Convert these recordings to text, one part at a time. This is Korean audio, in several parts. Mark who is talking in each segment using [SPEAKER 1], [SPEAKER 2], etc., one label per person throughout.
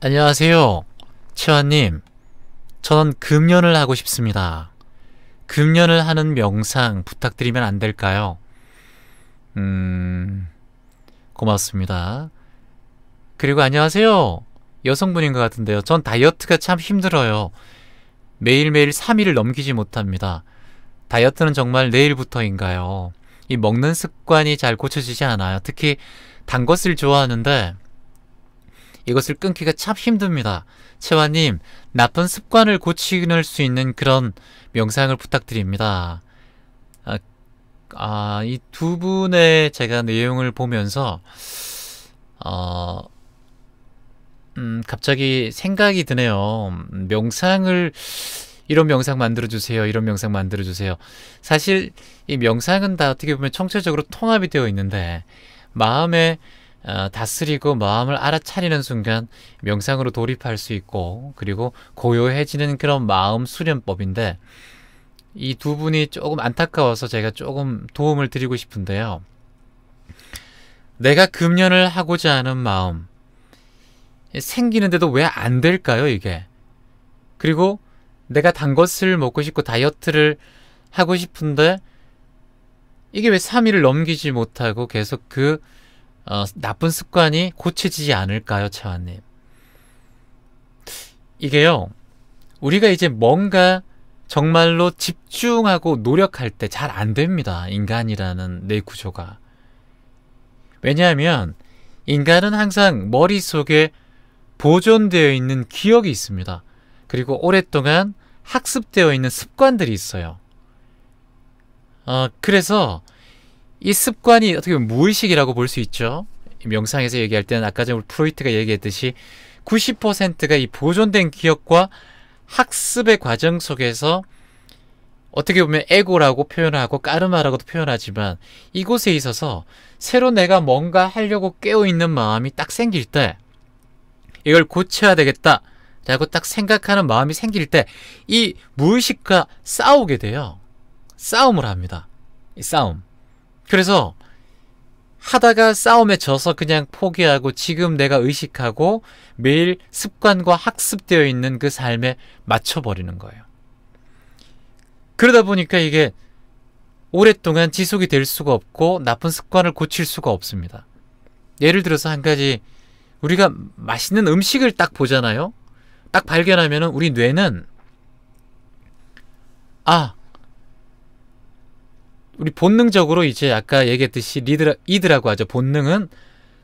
[SPEAKER 1] 안녕하세요. 치환님 저는 금연을 하고 싶습니다. 금연을 하는 명상 부탁드리면 안 될까요? 음, 고맙습니다. 그리고 안녕하세요. 여성분인 것 같은데요. 전 다이어트가 참 힘들어요. 매일매일 3일을 넘기지 못합니다. 다이어트는 정말 내일부터인가요? 이 먹는 습관이 잘 고쳐지지 않아요. 특히 단 것을 좋아하는데 이것을 끊기가 참 힘듭니다. 채화님, 나쁜 습관을 고칠 수 있는 그런 명상을 부탁드립니다. 아, 아이두 분의 제가 내용을 보면서, 어, 음, 갑자기 생각이 드네요. 음, 명상을, 이런 명상 만들어주세요. 이런 명상 만들어주세요. 사실 이 명상은 다 어떻게 보면 청체적으로 통합이 되어 있는데, 마음에 어, 다스리고 마음을 알아차리는 순간 명상으로 돌입할 수 있고 그리고 고요해지는 그런 마음 수련법인데 이 두 분이 조금 안타까워서 제가 조금 도움을 드리고 싶은데요. 내가 금연을 하고자 하는 마음 생기는데도 왜 안 될까요 이게? 그리고 내가 단 것을 먹고 싶고 다이어트를 하고 싶은데 이게 왜 3일을 넘기지 못하고 계속 그 어, 나쁜 습관이 고쳐지지 않을까요, 차원님? 이게요, 우리가 이제 뭔가 정말로 집중하고 노력할 때 잘 안 됩니다. 인간이라는 내 구조가. 왜냐하면 인간은 항상 머릿속에 보존되어 있는 기억이 있습니다. 그리고 오랫동안 학습되어 있는 습관들이 있어요. 어, 그래서 이 습관이 어떻게 보면 무의식이라고 볼 수 있죠. 명상에서 얘기할 때는 아까 전 프로이트가 얘기했듯이 90%가 이 보존된 기억과 학습의 과정 속에서 어떻게 보면 에고라고 표현하고 까르마라고도 표현하지만 이곳에 있어서 새로 내가 뭔가 하려고 깨어있는 마음이 딱 생길 때 이걸 고쳐야 되겠다 라고 딱 생각하는 마음이 생길 때 이 무의식과 싸우게 돼요. 싸움을 합니다. 이 싸움. 그래서 하다가 싸움에 져서 그냥 포기하고 지금 내가 의식하고 매일 습관과 학습되어 있는 그 삶에 맞춰버리는 거예요. 그러다 보니까 이게 오랫동안 지속이 될 수가 없고 나쁜 습관을 고칠 수가 없습니다. 예를 들어서 한 가지 우리가 맛있는 음식을 딱 보잖아요. 딱 발견하면 우리 뇌는 아 우리 본능적으로 이제 아까 얘기했듯이 리드라, 이드라고 하죠. 본능은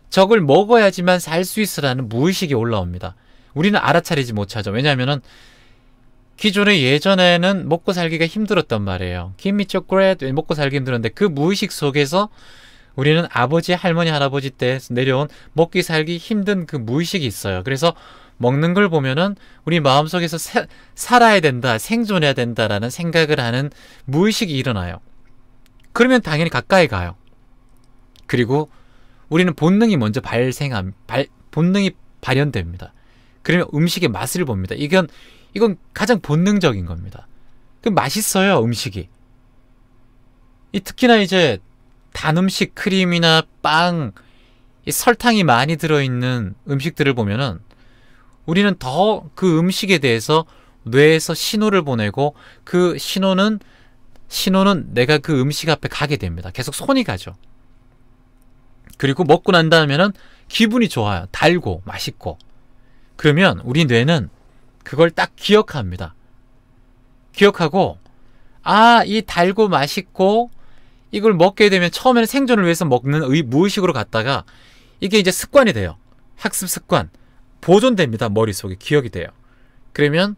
[SPEAKER 1] 적을 먹어야지만 살 수 있으라는 무의식이 올라옵니다. 우리는 알아차리지 못하죠. 왜냐면은 기존에 예전에는 먹고 살기가 힘들었단 말이에요. 김미 초콜릿 먹고 살기 힘들었는데 그 무의식 속에서 우리는 아버지, 할머니, 할아버지 때 내려온 먹기 살기 힘든 그 무의식이 있어요. 그래서 먹는 걸 보면은 우리 마음속에서 사, 살아야 된다, 생존해야 된다라는 생각을 하는 무의식이 일어나요. 그러면 당연히 가까이 가요. 그리고 우리는 본능이 먼저 발생함, 발, 본능이 발현됩니다. 그러면 음식의 맛을 봅니다. 이건, 이건 가장 본능적인 겁니다. 그럼 맛있어요, 음식이. 이 특히나 이제 단 음식 크림이나 빵, 설탕이 많이 들어있는 음식들을 보면은 우리는 더 그 음식에 대해서 뇌에서 신호를 보내고 그 신호는 신호는 내가 그 음식 앞에 가게 됩니다. 계속 손이 가죠. 그리고 먹고 난 다음에는 기분이 좋아요. 달고 맛있고. 그러면 우리 뇌는 그걸 딱 기억합니다. 기억하고 아, 이 달고 맛있고 이걸 먹게 되면 처음에는 생존을 위해서 먹는 의, 무의식으로 갔다가 이게 이제 습관이 돼요. 학습 습관. 보존됩니다. 머릿속에 기억이 돼요. 그러면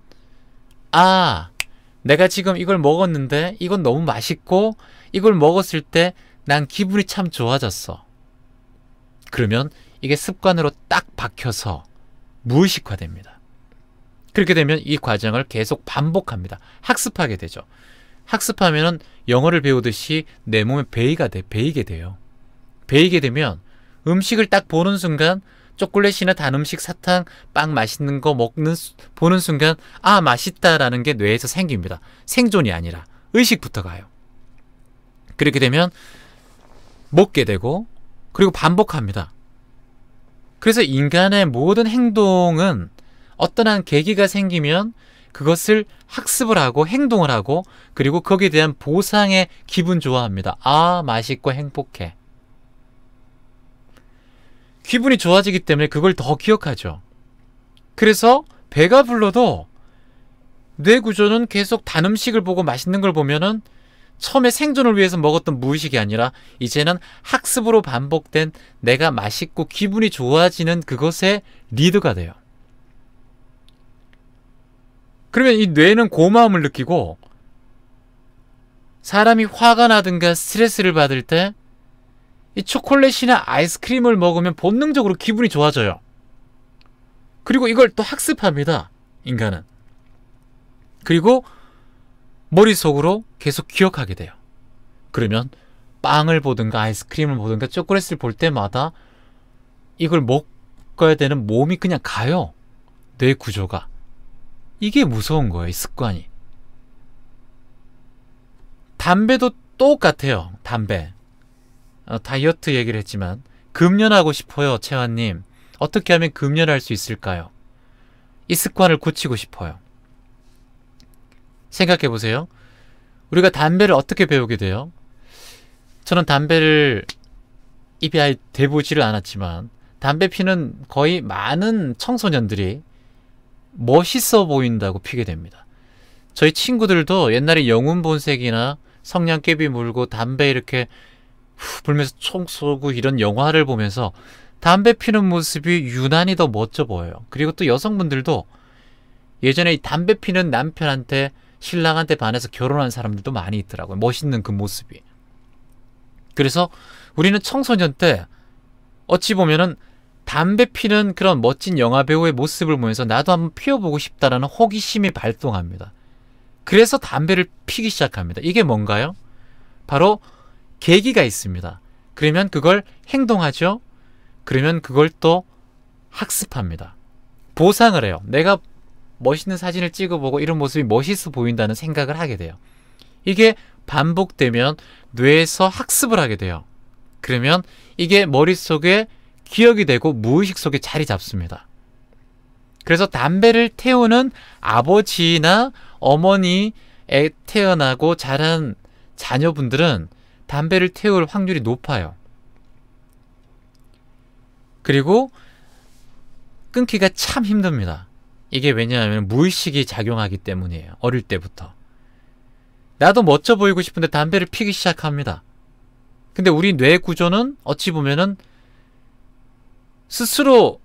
[SPEAKER 1] 아, 내가 지금 이걸 먹었는데 이건 너무 맛있고 이걸 먹었을 때 난 기분이 참 좋아졌어. 그러면 이게 습관으로 딱 박혀서 무의식화됩니다. 그렇게 되면 이 과정을 계속 반복합니다. 학습하게 되죠. 학습하면은 영어를 배우듯이 내 몸에 배이가 돼, 배이게 돼요. 배이게 되면 음식을 딱 보는 순간 초콜릿이나 단 음식, 사탕, 빵 맛있는 거 먹는 보는 순간 아 맛있다라는 게 뇌에서 생깁니다. 생존이 아니라 의식부터 가요. 그렇게 되면 먹게 되고 그리고 반복합니다. 그래서 인간의 모든 행동은 어떠한 계기가 생기면 그것을 학습을 하고 행동을 하고 그리고 거기에 대한 보상에 기분 좋아합니다. 아, 맛있고 행복해. 기분이 좋아지기 때문에 그걸 더 기억하죠. 그래서 배가 불러도 뇌 구조는 계속 단 음식을 보고 맛있는 걸 보면은 처음에 생존을 위해서 먹었던 무의식이 아니라 이제는 학습으로 반복된 내가 맛있고 기분이 좋아지는 그것의 리드가 돼요. 그러면 이 뇌는 고마움을 느끼고 사람이 화가 나든가 스트레스를 받을 때이 초콜릿이나 아이스크림을 먹으면 본능적으로 기분이 좋아져요. 그리고 이걸 또 학습합니다. 인간은. 그리고 머릿속으로 계속 기억하게 돼요. 그러면 빵을 보든가 아이스크림을 보든가 초콜릿을 볼 때마다 이걸 먹어야 되는 몸이 그냥 가요. 뇌 구조가. 이게 무서운 거예요. 이 습관이. 담배도 똑같아요. 담배. 어, 다이어트 얘기를 했지만 금연하고 싶어요, 채환님. 어떻게 하면 금연할 수 있을까요? 이 습관을 고치고 싶어요. 생각해 보세요. 우리가 담배를 어떻게 배우게 돼요? 저는 담배를 입에 아예 대보지를 않았지만 담배 피는 거의 많은 청소년들이 멋있어 보인다고 피게 됩니다. 저희 친구들도 옛날에 영웅본색이나 성냥개비 물고 담배 이렇게 불면서 총 쏘고 이런 영화를 보면서 담배 피는 모습이 유난히 더 멋져 보여요. 그리고 또 여성분들도 예전에 담배 피는 남편한테 신랑한테 반해서 결혼한 사람들도 많이 있더라고요. 멋있는 그 모습이. 그래서 우리는 청소년 때 어찌 보면은 담배 피는 그런 멋진 영화 배우의 모습을 보면서 나도 한번 피워보고 싶다라는 호기심이 발동합니다. 그래서 담배를 피기 시작합니다. 이게 뭔가요? 바로 계기가 있습니다. 그러면 그걸 행동하죠. 그러면 그걸 또 학습합니다. 보상을 해요. 내가 멋있는 사진을 찍어보고 이런 모습이 멋있어 보인다는 생각을 하게 돼요. 이게 반복되면 뇌에서 학습을 하게 돼요. 그러면 이게 머릿속에 기억이 되고 무의식 속에 자리 잡습니다. 그래서 담배를 태우는 아버지나 어머니에 태어나고 자란 자녀분들은 담배를 태울 확률이 높아요. 그리고 끊기가 참 힘듭니다. 이게 왜냐하면 무의식이 작용하기 때문이에요. 어릴 때부터. 나도 멋져 보이고 싶은데 담배를 피기 시작합니다. 근데 우리 뇌 구조는 어찌 보면은 스스로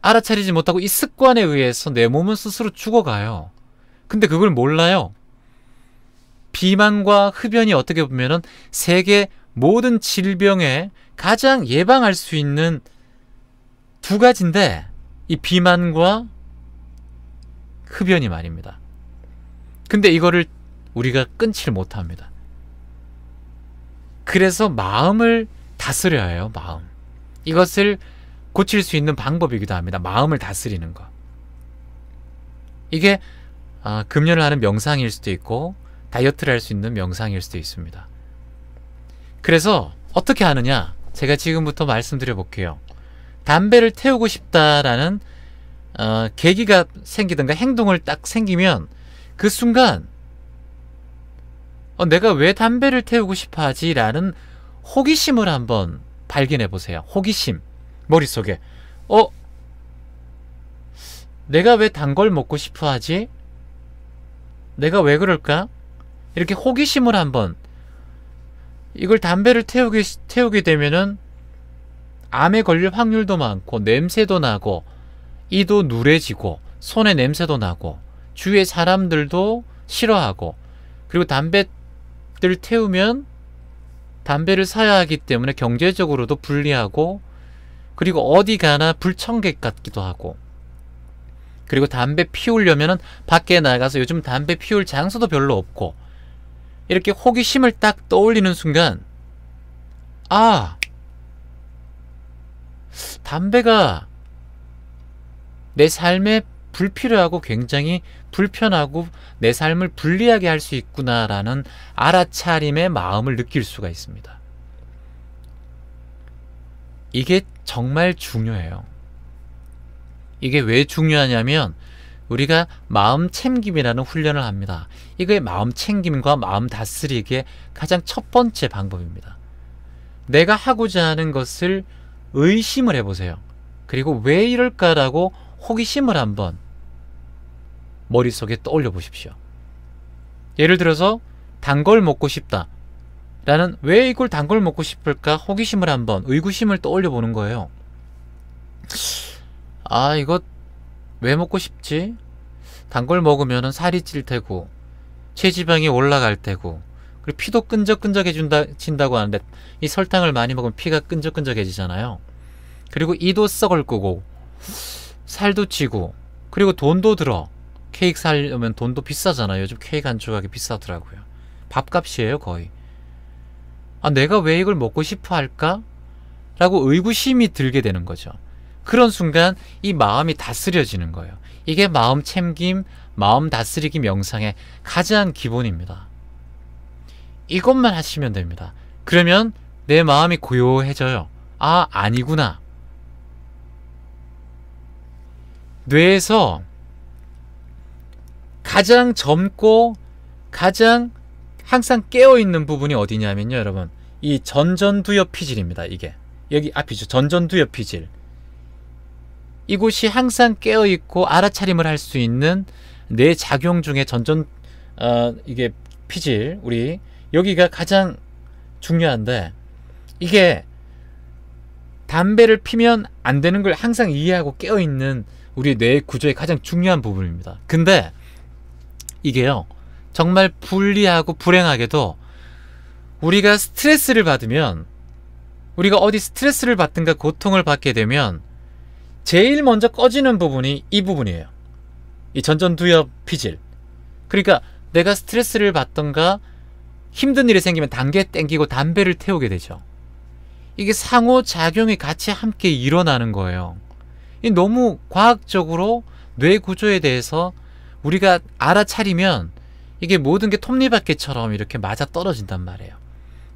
[SPEAKER 1] 알아차리지 못하고 이 습관에 의해서 내 몸은 스스로 죽어가요. 근데 그걸 몰라요. 비만과 흡연이 어떻게 보면은 세계 모든 질병에 가장 예방할 수 있는 두 가지인데 이 비만과 흡연이 말입니다. 근데 이거를 우리가 끊지를 못합니다. 그래서 마음을 다스려야 해요, 마음. 이것을 고칠 수 있는 방법이기도 합니다. 마음을 다스리는 것. 이게 아, 금연을 하는 명상일 수도 있고 다이어트를 할 수 있는 명상일 수도 있습니다. 그래서 어떻게 하느냐? 제가 지금부터 말씀드려 볼게요. 담배를 태우고 싶다라는 어, 계기가 생기든가 행동을 딱 생기면 그 순간 어, 내가 왜 담배를 태우고 싶어 하지라는 호기심을 한번 발견해 보세요. 호기심. 머릿속에. 어? 내가 왜 단 걸 먹고 싶어 하지? 내가 왜 그럴까? 이렇게 호기심을 한번 이걸 담배를 태우게, 태우게 되면은 암에 걸릴 확률도 많고 냄새도 나고 이도 누래지고 손에 냄새도 나고 주위의 사람들도 싫어하고 그리고 담배를 태우면 담배를 사야 하기 때문에 경제적으로도 불리하고 그리고 어디 가나 불청객 같기도 하고 그리고 담배 피우려면 밖에 나가서 요즘 담배 피울 장소도 별로 없고 이렇게 호기심을 딱 떠올리는 순간 아 담배가 내 삶에 불필요하고 굉장히 불편하고 내 삶을 불리하게 할 수 있구나라는 알아차림의 마음을 느낄 수가 있습니다. 이게 정말 중요해요. 이게 왜 중요하냐면 우리가 마음 챙김이라는 훈련을 합니다. 이게 마음 챙김과 마음 다스리기의 가장 첫 번째 방법입니다. 내가 하고자 하는 것을 의심을 해보세요. 그리고 왜 이럴까라고 호기심을 한번 머릿속에 떠올려 보십시오. 예를 들어서 단 걸 먹고 싶다. 라는 왜 이걸 단 걸 먹고 싶을까 호기심을 한번 의구심을 떠올려 보는 거예요. 아 이거 왜 먹고 싶지? 단 걸 먹으면 살이 찔 테고 체지방이 올라갈 테고 그리고 피도 끈적끈적해진다고 하는데 이 설탕을 많이 먹으면 피가 끈적끈적해지잖아요. 그리고 이도 썩을 거고 살도 찌고 그리고 돈도 들어. 케이크 사려면 돈도 비싸잖아요. 요즘 케이크 한 조각이 비싸더라고요. 밥값이에요 거의. 아 내가 왜 이걸 먹고 싶어 할까? 라고 의구심이 들게 되는 거죠. 그런 순간 이 마음이 다스려지는 거예요. 이게 마음 챙김, 마음 다스리기 명상의 가장 기본입니다. 이것만 하시면 됩니다. 그러면 내 마음이 고요해져요. 아, 아니구나. 뇌에서 가장 젊고 가장 항상 깨어있는 부분이 어디냐면요, 여러분. 이 전전두엽 피질입니다, 이게. 여기 앞이죠. 전전두엽 피질. 이곳이 항상 깨어 있고 알아차림을 할 수 있는 뇌 네 작용 중에 전전 어, 이게 피질 우리 여기가 가장 중요한데 이게 담배를 피면 안 되는 걸 항상 이해하고 깨어 있는 우리 뇌 구조의 가장 중요한 부분입니다. 근데 이게요 정말 불리하고 불행하게도 우리가 스트레스를 받으면 우리가 어디 스트레스를 받든가 고통을 받게 되면 제일 먼저 꺼지는 부분이 이 부분이에요. 이 전전두엽 피질. 그러니까 내가 스트레스를 받던가 힘든 일이 생기면 단계 땡기고 담배를 태우게 되죠. 이게 상호작용이 같이 함께 일어나는 거예요. 너무 과학적으로 뇌 구조에 대해서 우리가 알아차리면 이게 모든 게 톱니바퀴처럼 이렇게 맞아 떨어진단 말이에요.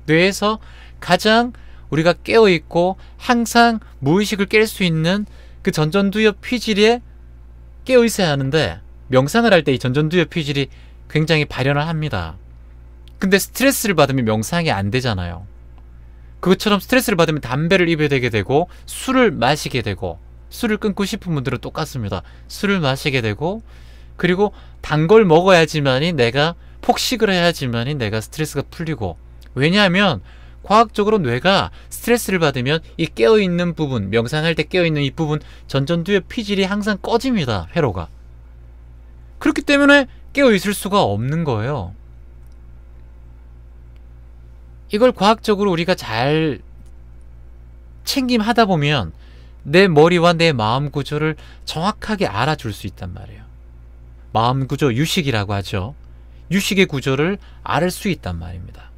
[SPEAKER 1] 뇌에서 가장 우리가 깨어있고 항상 무의식을 깰 수 있는 그 전전두엽 피질에 깨어 있어야 하는데 명상을 할 때 이 전전두엽 피질이 굉장히 발현을 합니다. 근데 스트레스를 받으면 명상이 안 되잖아요. 그것처럼 스트레스를 받으면 담배를 입에 대게 되고 술을 마시게 되고 술을 끊고 싶은 분들은 똑같습니다. 술을 마시게 되고 그리고 단 걸 먹어야지만이 내가 폭식을 해야지만이 내가 스트레스가 풀리고 왜냐하면 과학적으로 뇌가 스트레스를 받으면 이 깨어있는 부분, 명상할 때 깨어있는 이 부분 전전두엽 피질이 항상 꺼집니다. 회로가. 그렇기 때문에 깨어있을 수가 없는 거예요. 이걸 과학적으로 우리가 잘 챙김하다 보면 내 머리와 내 마음 구조를 정확하게 알아줄 수 있단 말이에요. 마음 구조 유식이라고 하죠. 유식의 구조를 알 수 있단 말입니다.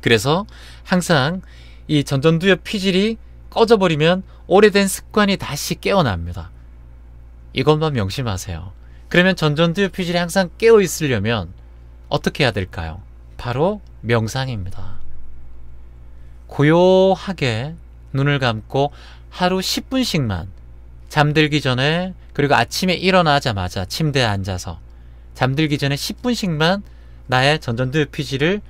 [SPEAKER 1] 그래서 항상 이 전전두엽 피질이 꺼져버리면 오래된 습관이 다시 깨어납니다. 이것만 명심하세요. 그러면 전전두엽 피질이 항상 깨어 있으려면 어떻게 해야 될까요? 바로 명상입니다. 고요하게 눈을 감고 하루 10분씩만 잠들기 전에 그리고 아침에 일어나자마자 침대에 앉아서 잠들기 전에 10분씩만 나의 전전두엽 피질을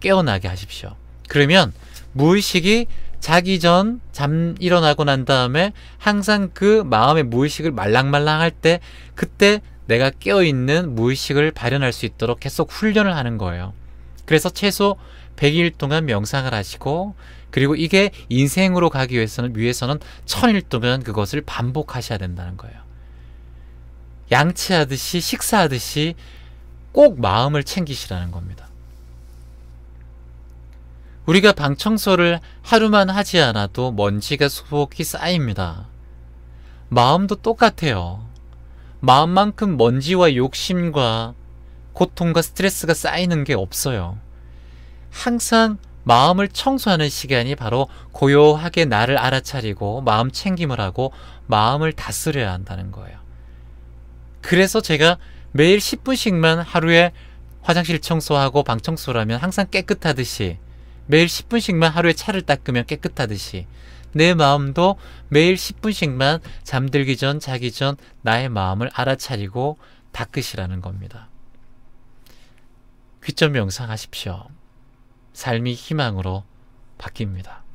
[SPEAKER 1] 깨어나게 하십시오. 그러면 무의식이 자기 전 잠 일어나고 난 다음에 항상 그 마음의 무의식을 말랑말랑할 때 그때 내가 깨어있는 무의식을 발현할 수 있도록 계속 훈련을 하는 거예요. 그래서 최소 100일 동안 명상을 하시고 그리고 이게 인생으로 가기 위해서는 위해서는 1000일 동안 그것을 반복하셔야 된다는 거예요. 양치하듯이 식사하듯이 꼭 마음을 챙기시라는 겁니다. 우리가 방 청소를 하루만 하지 않아도 먼지가 수복히 쌓입니다. 마음도 똑같아요. 마음만큼 먼지와 욕심과 고통과 스트레스가 쌓이는 게 없어요. 항상 마음을 청소하는 시간이 바로 고요하게 나를 알아차리고 마음 챙김을 하고 마음을 다스려야 한다는 거예요. 그래서 제가 매일 10분씩만 하루에 화장실 청소하고 방청소를하면 항상 깨끗하듯이 매일 10분씩만 하루에 차를 닦으면 깨끗하듯이 내 마음도 매일 10분씩만 잠들기 전 자기 전 나의 마음을 알아차리고 닦으시라는 겁니다. 귀점 명상하십시오. 삶이 희망으로 바뀝니다.